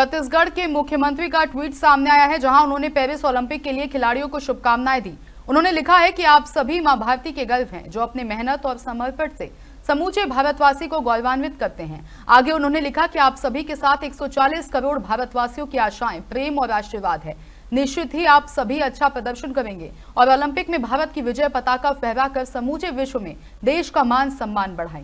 छत्तीसगढ़ के मुख्यमंत्री का ट्वीट सामने आया है जहां उन्होंने पेरिस ओलंपिक के लिए खिलाड़ियों को शुभकामनाएं दी उन्होंने लिखा है कि आप सभी मां भारती के गर्व हैं जो अपने मेहनत और समर्पण से समूचे भारतवासी को गौरवान्वित करते हैं आगे उन्होंने लिखा कि आप सभी के साथ 140 करोड़ भारतवासियों की आशाएं प्रेम और आशीर्वाद है निश्चित ही आप सभी अच्छा प्रदर्शन करेंगे और ओलंपिक में भारत की विजय पताका फहरा कर समूचे विश्व में देश का मान सम्मान बढ़ाएंगे